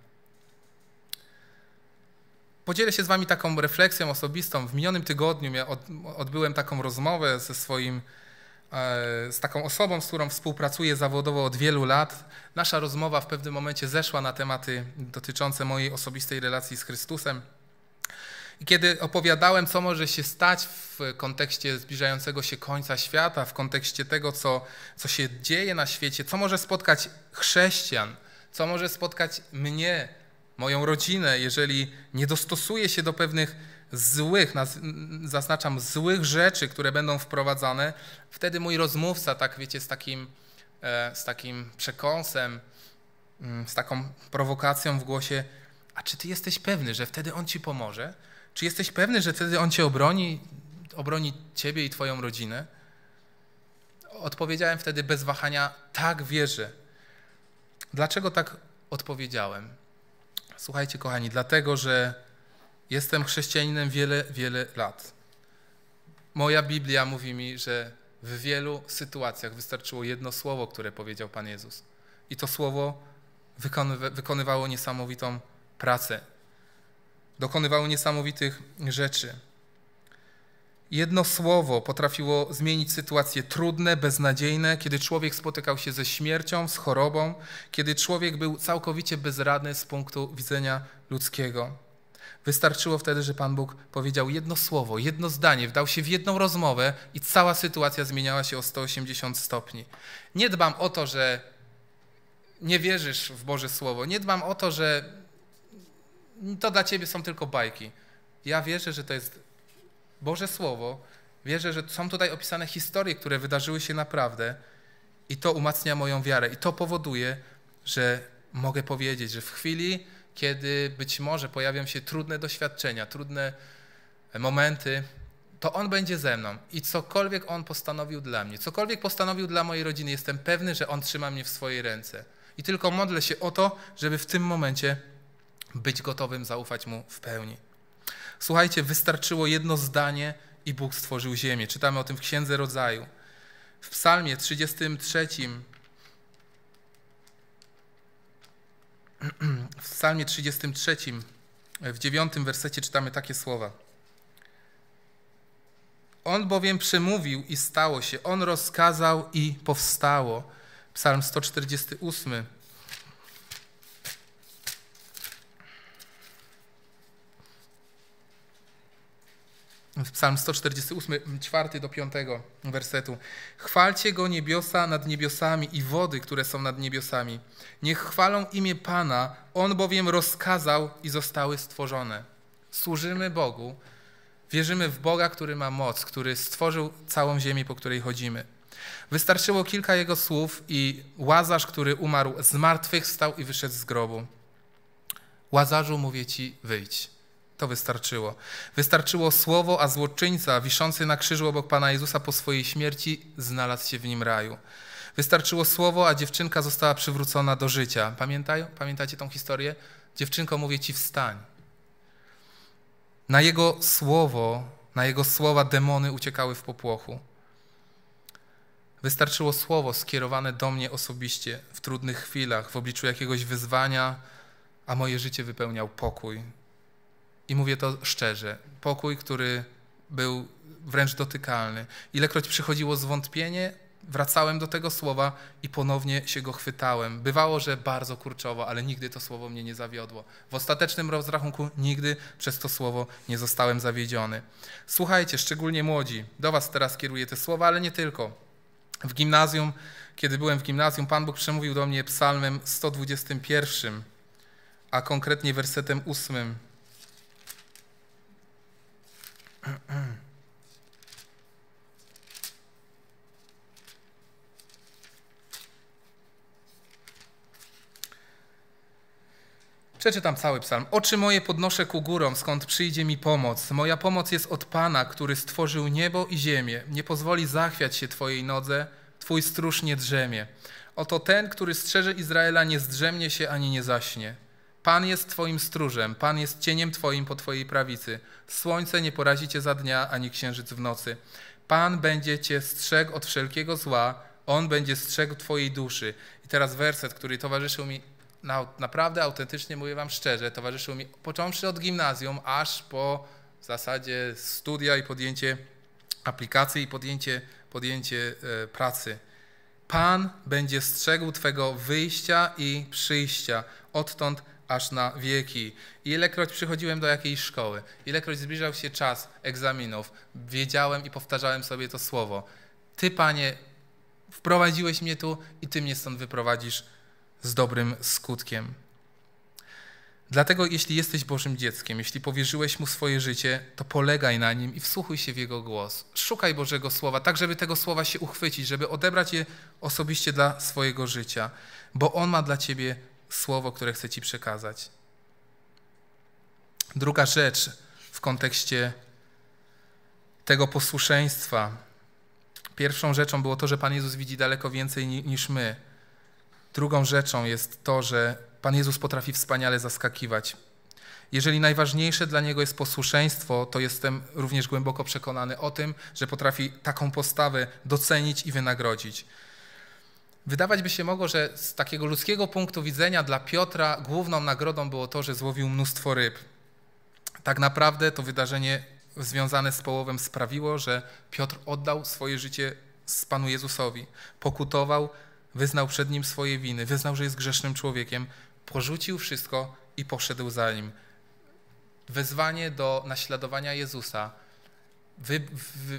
Podzielę się z Wami taką refleksją osobistą. W minionym tygodniu ja odbyłem taką rozmowę ze swoim E, z taką osobą, z którą współpracuję zawodowo od wielu lat, nasza rozmowa w pewnym momencie zeszła na tematy dotyczące mojej osobistej relacji z Chrystusem. I kiedy opowiadałem, co może się stać w kontekście zbliżającego się końca świata, w kontekście tego, co, co się dzieje na świecie, co może spotkać chrześcijan, co może spotkać mnie, moją rodzinę, jeżeli nie dostosuję się do pewnych złych, zaznaczam złych rzeczy, które będą wprowadzane, wtedy mój rozmówca, tak wiecie, z takim, e, z takim przekąsem, mm, z taką prowokacją w głosie, a czy ty jesteś pewny, że wtedy on ci pomoże? Czy jesteś pewny, że wtedy on cię obroni, obroni ciebie i twoją rodzinę? Odpowiedziałem wtedy bez wahania, tak wierzę. Dlaczego tak odpowiedziałem? Słuchajcie, kochani, dlatego, że Jestem chrześcijaninem wiele, wiele lat. Moja Biblia mówi mi, że w wielu sytuacjach wystarczyło jedno słowo, które powiedział Pan Jezus. I to słowo wykonywało niesamowitą pracę, dokonywało niesamowitych rzeczy. Jedno słowo potrafiło zmienić sytuacje trudne, beznadziejne, kiedy człowiek spotykał się ze śmiercią, z chorobą, kiedy człowiek był całkowicie bezradny z punktu widzenia ludzkiego. Wystarczyło wtedy, że Pan Bóg powiedział jedno słowo, jedno zdanie, wdał się w jedną rozmowę i cała sytuacja zmieniała się o 180 stopni. Nie dbam o to, że nie wierzysz w Boże Słowo, nie dbam o to, że to dla ciebie są tylko bajki. Ja wierzę, że to jest Boże Słowo, wierzę, że są tutaj opisane historie, które wydarzyły się naprawdę i to umacnia moją wiarę i to powoduje, że mogę powiedzieć, że w chwili kiedy być może pojawią się trudne doświadczenia, trudne momenty, to On będzie ze mną i cokolwiek On postanowił dla mnie, cokolwiek postanowił dla mojej rodziny, jestem pewny, że On trzyma mnie w swojej ręce. I tylko modlę się o to, żeby w tym momencie być gotowym zaufać Mu w pełni. Słuchajcie, wystarczyło jedno zdanie i Bóg stworzył ziemię. Czytamy o tym w Księdze Rodzaju. W Psalmie 33 w Psalmie 33, e, w 9 wersecie czytamy takie słowa. On bowiem przemówił i stało się, on rozkazał i powstało. Psalm 148, Psalm 148, 4 do 5 wersetu. Chwalcie go niebiosa nad niebiosami i wody, które są nad niebiosami. Niech chwalą imię Pana, on bowiem rozkazał i zostały stworzone. Służymy Bogu, wierzymy w Boga, który ma moc, który stworzył całą ziemię, po której chodzimy. Wystarczyło kilka jego słów i łazarz, który umarł, zmartwychwstał i wyszedł z grobu. Łazarzu, mówię ci, wyjdź. To wystarczyło. Wystarczyło słowo, a złoczyńca wiszący na krzyżu obok Pana Jezusa po swojej śmierci znalazł się w nim raju. Wystarczyło słowo, a dziewczynka została przywrócona do życia. Pamiętają? Pamiętacie tą historię? Dziewczynko, mówię ci, wstań. Na jego słowo, na jego słowa demony uciekały w popłochu. Wystarczyło słowo skierowane do mnie osobiście w trudnych chwilach, w obliczu jakiegoś wyzwania, a moje życie wypełniał pokój, i mówię to szczerze. Pokój, który był wręcz dotykalny. Ilekroć przychodziło zwątpienie, wracałem do tego słowa i ponownie się go chwytałem. Bywało, że bardzo kurczowo, ale nigdy to słowo mnie nie zawiodło. W ostatecznym rozrachunku nigdy przez to słowo nie zostałem zawiedziony. Słuchajcie, szczególnie młodzi, do Was teraz kieruję te słowa, ale nie tylko. W gimnazjum, kiedy byłem w gimnazjum, Pan Bóg przemówił do mnie psalmem 121, a konkretnie wersetem 8. Przeczytam cały psalm. Oczy moje podnoszę ku górom, skąd przyjdzie mi pomoc. Moja pomoc jest od Pana, który stworzył niebo i ziemię. Nie pozwoli zachwiać się Twojej nodze, Twój stróż nie drzemie. Oto ten, który strzeże Izraela, nie zdrzemnie się ani nie zaśnie. Pan jest Twoim stróżem, Pan jest cieniem Twoim po Twojej prawicy. Słońce nie porazi Cię za dnia, ani księżyc w nocy. Pan będzie Cię strzegł od wszelkiego zła, On będzie strzegł Twojej duszy. I teraz werset, który towarzyszył mi, na, naprawdę autentycznie mówię Wam szczerze, towarzyszył mi począwszy od gimnazjum, aż po w zasadzie studia i podjęcie aplikacji i podjęcie, podjęcie e, pracy. Pan będzie strzegł Twego wyjścia i przyjścia, odtąd aż na wieki. Ilekroć przychodziłem do jakiejś szkoły, ilekroć zbliżał się czas egzaminów, wiedziałem i powtarzałem sobie to słowo. Ty, Panie, wprowadziłeś mnie tu i Ty mnie stąd wyprowadzisz z dobrym skutkiem. Dlatego jeśli jesteś Bożym dzieckiem, jeśli powierzyłeś Mu swoje życie, to polegaj na Nim i wsłuchuj się w Jego głos. Szukaj Bożego Słowa, tak żeby tego Słowa się uchwycić, żeby odebrać je osobiście dla swojego życia, bo On ma dla Ciebie słowo, które chcę Ci przekazać. Druga rzecz w kontekście tego posłuszeństwa. Pierwszą rzeczą było to, że Pan Jezus widzi daleko więcej niż my. Drugą rzeczą jest to, że Pan Jezus potrafi wspaniale zaskakiwać. Jeżeli najważniejsze dla niego jest posłuszeństwo, to jestem również głęboko przekonany o tym, że potrafi taką postawę docenić i wynagrodzić. Wydawać by się mogło, że z takiego ludzkiego punktu widzenia dla Piotra główną nagrodą było to, że złowił mnóstwo ryb. Tak naprawdę to wydarzenie związane z połowem sprawiło, że Piotr oddał swoje życie z Panu Jezusowi. Pokutował, wyznał przed nim swoje winy, wyznał, że jest grzesznym człowiekiem, porzucił wszystko i poszedł za nim. Wezwanie do naśladowania Jezusa,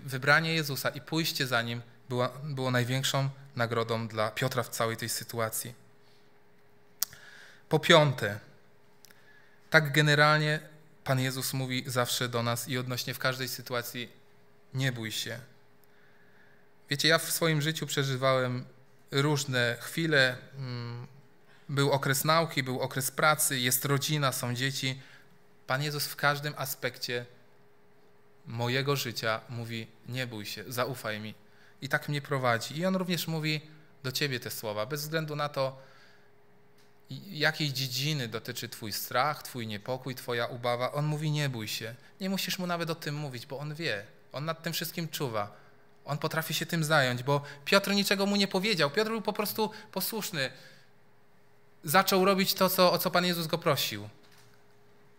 wybranie Jezusa i pójście za nim było, było największą nagrodą dla Piotra w całej tej sytuacji. Po piąte, tak generalnie Pan Jezus mówi zawsze do nas i odnośnie w każdej sytuacji: nie bój się. Wiecie, ja w swoim życiu przeżywałem różne chwile. Mm, był okres nauki, był okres pracy, jest rodzina, są dzieci. Pan Jezus w każdym aspekcie mojego życia mówi: nie bój się, zaufaj mi, i tak mnie prowadzi. I on również mówi do ciebie te słowa, bez względu na to, jakiej dziedziny dotyczy Twój strach, Twój niepokój, Twoja ubawa. On mówi: Nie bój się. Nie musisz mu nawet o tym mówić, bo on wie. On nad tym wszystkim czuwa. On potrafi się tym zająć, bo Piotr niczego mu nie powiedział. Piotr był po prostu posłuszny. Zaczął robić to, co, o co Pan Jezus go prosił.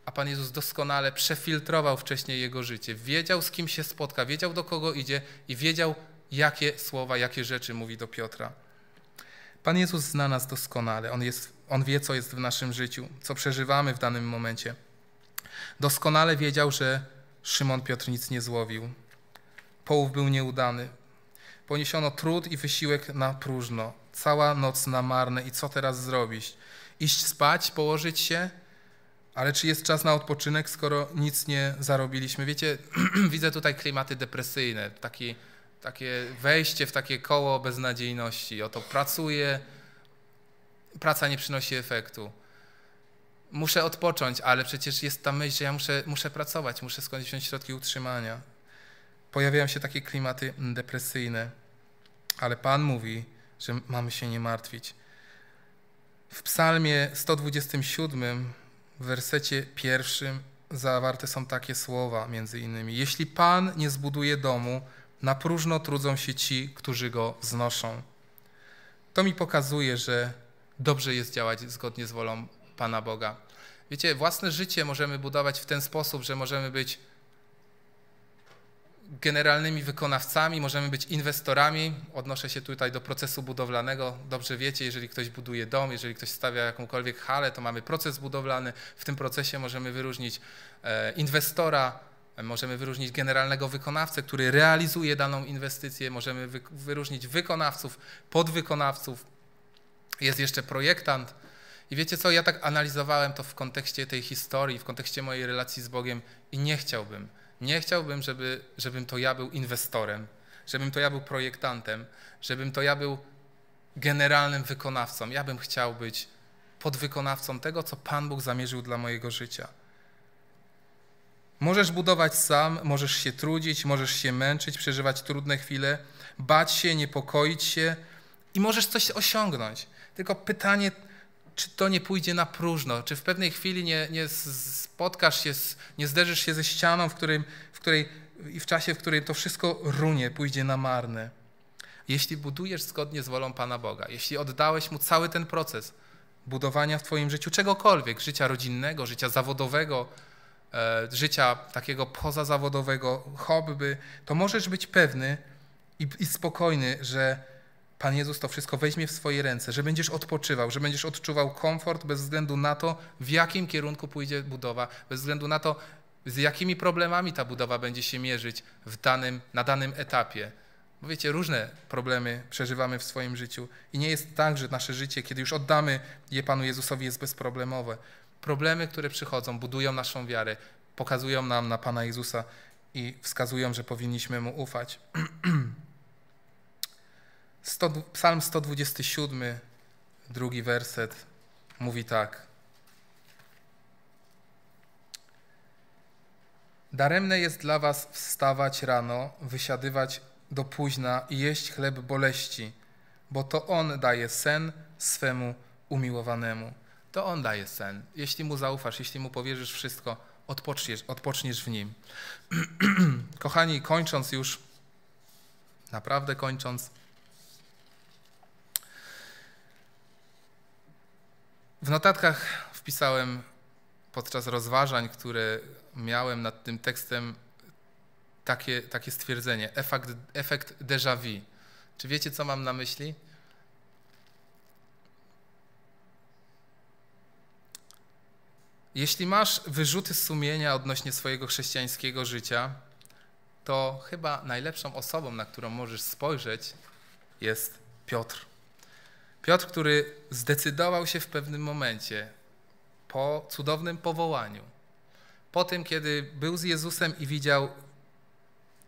A Pan Jezus doskonale przefiltrował wcześniej jego życie. Wiedział, z kim się spotka, wiedział, do kogo idzie i wiedział, jakie słowa, jakie rzeczy mówi do Piotra. Pan Jezus zna nas doskonale. On, jest, on wie, co jest w naszym życiu, co przeżywamy w danym momencie. Doskonale wiedział, że Szymon Piotr nic nie złowił. Połów był nieudany. Poniesiono trud i wysiłek na próżno. Cała noc na marne. I co teraz zrobić? Iść spać, położyć się? Ale czy jest czas na odpoczynek, skoro nic nie zarobiliśmy? Wiecie, widzę tutaj klimaty depresyjne, taki takie wejście w takie koło beznadziejności. Oto pracuję, praca nie przynosi efektu. Muszę odpocząć, ale przecież jest ta myśl, że ja muszę, muszę pracować, muszę skończyć wziąć środki utrzymania. Pojawiają się takie klimaty mm, depresyjne, ale Pan mówi, że mamy się nie martwić. W Psalmie 127, w wersecie pierwszym, zawarte są takie słowa, między innymi: Jeśli Pan nie zbuduje domu, na próżno trudzą się ci, którzy go znoszą. To mi pokazuje, że dobrze jest działać zgodnie z wolą Pana Boga. Wiecie, własne życie możemy budować w ten sposób, że możemy być generalnymi wykonawcami, możemy być inwestorami. Odnoszę się tutaj do procesu budowlanego. Dobrze wiecie, jeżeli ktoś buduje dom, jeżeli ktoś stawia jakąkolwiek halę, to mamy proces budowlany. W tym procesie możemy wyróżnić e, inwestora, Możemy wyróżnić generalnego wykonawcę, który realizuje daną inwestycję, możemy wy wyróżnić wykonawców, podwykonawców. Jest jeszcze projektant. I wiecie co, ja tak analizowałem to w kontekście tej historii, w kontekście mojej relacji z Bogiem i nie chciałbym, nie chciałbym, żeby, żebym to ja był inwestorem, żebym to ja był projektantem, żebym to ja był generalnym wykonawcą. Ja bym chciał być podwykonawcą tego, co Pan Bóg zamierzył dla mojego życia. Możesz budować sam, możesz się trudzić, możesz się męczyć, przeżywać trudne chwile, bać się, niepokoić się i możesz coś osiągnąć. Tylko pytanie, czy to nie pójdzie na próżno, czy w pewnej chwili nie, nie spotkasz się, nie zderzysz się ze ścianą, w, którym, w której i w czasie, w którym to wszystko runie, pójdzie na marne. Jeśli budujesz zgodnie z wolą Pana Boga, jeśli oddałeś Mu cały ten proces budowania w Twoim życiu czegokolwiek, życia rodzinnego, życia zawodowego, E, życia takiego pozazawodowego, hobby, to możesz być pewny i, i spokojny, że Pan Jezus to wszystko weźmie w swoje ręce, że będziesz odpoczywał, że będziesz odczuwał komfort bez względu na to, w jakim kierunku pójdzie budowa, bez względu na to, z jakimi problemami ta budowa będzie się mierzyć w danym, na danym etapie. Bo wiecie, różne problemy przeżywamy w swoim życiu i nie jest tak, że nasze życie, kiedy już oddamy je Panu Jezusowi, jest bezproblemowe. Problemy, które przychodzą, budują naszą wiarę, pokazują nam na Pana Jezusa i wskazują, że powinniśmy Mu ufać. Psalm 127, drugi werset mówi tak. Daremne jest dla was wstawać rano, wysiadywać do późna i jeść chleb boleści, bo to On daje sen swemu umiłowanemu to On daje sen. Jeśli Mu zaufasz, jeśli Mu powierzysz wszystko, odpoczniesz, odpoczniesz w Nim. Kochani, kończąc już, naprawdę kończąc, w notatkach wpisałem podczas rozważań, które miałem nad tym tekstem, takie, takie stwierdzenie, efekt, efekt déjà vu. Czy wiecie, co mam na myśli? Jeśli masz wyrzuty sumienia odnośnie swojego chrześcijańskiego życia, to chyba najlepszą osobą, na którą możesz spojrzeć, jest Piotr. Piotr, który zdecydował się w pewnym momencie po cudownym powołaniu, po tym, kiedy był z Jezusem i widział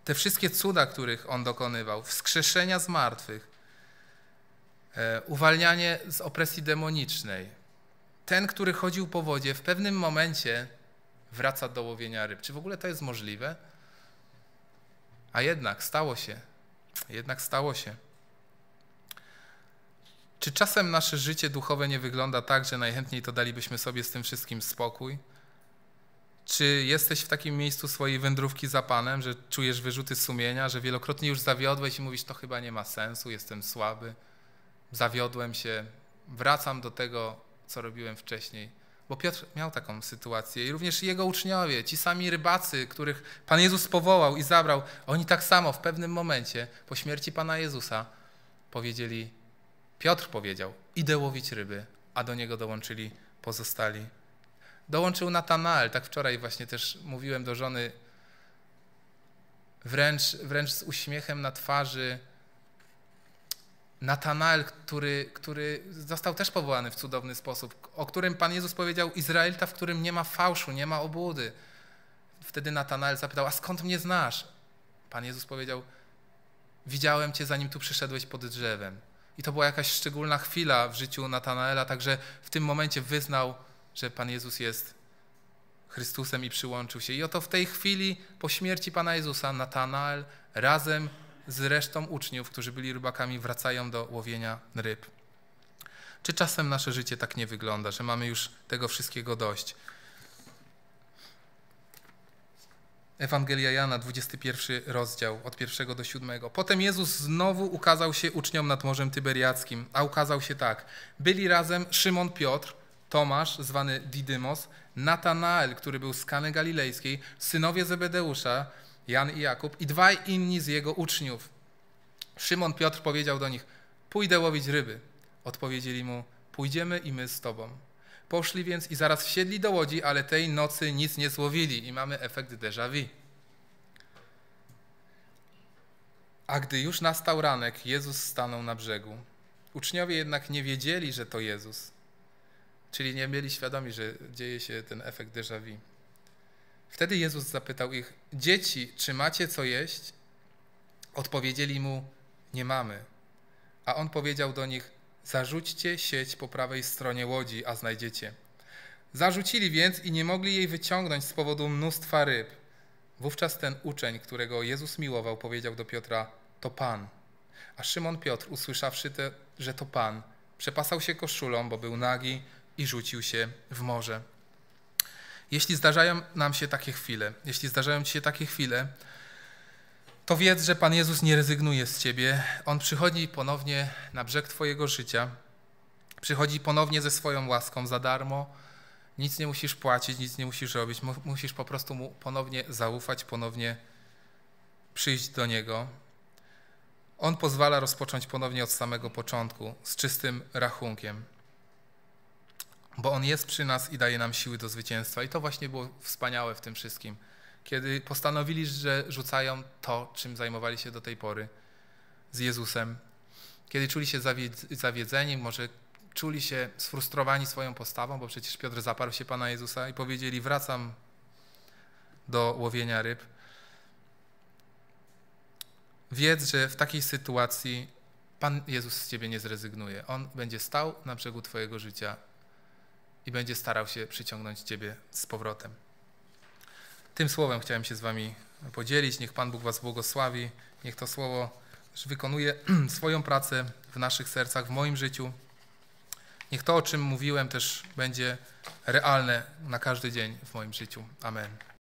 te wszystkie cuda, których on dokonywał, wskrzeszenia z martwych, e, uwalnianie z opresji demonicznej, ten, który chodził po wodzie, w pewnym momencie wraca do łowienia ryb. Czy w ogóle to jest możliwe? A jednak stało się. Jednak stało się. Czy czasem nasze życie duchowe nie wygląda tak, że najchętniej to dalibyśmy sobie z tym wszystkim spokój? Czy jesteś w takim miejscu swojej wędrówki za Panem, że czujesz wyrzuty sumienia, że wielokrotnie już zawiodłeś i mówisz, to chyba nie ma sensu, jestem słaby, zawiodłem się, wracam do tego, co robiłem wcześniej. Bo Piotr miał taką sytuację i również jego uczniowie, ci sami rybacy, których Pan Jezus powołał i zabrał, oni tak samo w pewnym momencie po śmierci Pana Jezusa powiedzieli, Piotr powiedział, idę łowić ryby, a do niego dołączyli pozostali. Dołączył Natanael, tak wczoraj właśnie też mówiłem do żony, wręcz, wręcz z uśmiechem na twarzy Natanael, który, który został też powołany w cudowny sposób, o którym Pan Jezus powiedział Izraelita, w którym nie ma fałszu, nie ma obłudy. Wtedy Natanael zapytał, a skąd mnie znasz? Pan Jezus powiedział, widziałem Cię zanim tu przyszedłeś pod drzewem. I to była jakaś szczególna chwila w życiu Natanaela, także w tym momencie wyznał, że Pan Jezus jest Chrystusem i przyłączył się. I oto w tej chwili po śmierci Pana Jezusa Natanael razem z resztą uczniów, którzy byli rybakami, wracają do łowienia ryb. Czy czasem nasze życie tak nie wygląda, że mamy już tego wszystkiego dość? Ewangelia Jana, 21 rozdział, od pierwszego do siódmego. Potem Jezus znowu ukazał się uczniom nad Morzem Tyberiackim, a ukazał się tak. Byli razem Szymon Piotr, Tomasz, zwany Didymos, Natanael, który był z Kany Galilejskiej, synowie Zebedeusza, Jan i Jakub, i dwaj inni z jego uczniów. Szymon Piotr powiedział do nich: Pójdę łowić ryby. Odpowiedzieli mu: Pójdziemy i my z tobą. Poszli więc i zaraz wsiedli do łodzi, ale tej nocy nic nie złowili i mamy efekt déjà vu. A gdy już nastał ranek, Jezus stanął na brzegu. Uczniowie jednak nie wiedzieli, że to Jezus, czyli nie mieli świadomi, że dzieje się ten efekt déjà vu. Wtedy Jezus zapytał ich: Dzieci, czy macie co jeść? Odpowiedzieli mu: Nie mamy. A on powiedział do nich: Zarzućcie sieć po prawej stronie łodzi, a znajdziecie. Zarzucili więc i nie mogli jej wyciągnąć z powodu mnóstwa ryb. Wówczas ten uczeń, którego Jezus miłował, powiedział do Piotra: To Pan. A Szymon Piotr, usłyszawszy, te, że to Pan, przepasał się koszulą, bo był nagi i rzucił się w morze. Jeśli zdarzają nam się takie chwile, jeśli zdarzają ci się takie chwile, to wiedz, że Pan Jezus nie rezygnuje z ciebie. On przychodzi ponownie na brzeg twojego życia. Przychodzi ponownie ze swoją łaską za darmo. Nic nie musisz płacić, nic nie musisz robić. Musisz po prostu mu ponownie zaufać, ponownie przyjść do niego. On pozwala rozpocząć ponownie od samego początku, z czystym rachunkiem bo On jest przy nas i daje nam siły do zwycięstwa. I to właśnie było wspaniałe w tym wszystkim. Kiedy postanowili, że rzucają to, czym zajmowali się do tej pory z Jezusem, kiedy czuli się zawiedzeni, może czuli się sfrustrowani swoją postawą, bo przecież Piotr zaparł się Pana Jezusa i powiedzieli: Wracam do łowienia ryb. Wiedz, że w takiej sytuacji Pan Jezus z ciebie nie zrezygnuje. On będzie stał na brzegu Twojego życia i będzie starał się przyciągnąć Ciebie z powrotem. Tym słowem chciałem się z Wami podzielić. Niech Pan Bóg Was błogosławi. Niech to słowo wykonuje swoją pracę w naszych sercach, w moim życiu. Niech to, o czym mówiłem, też będzie realne na każdy dzień w moim życiu. Amen.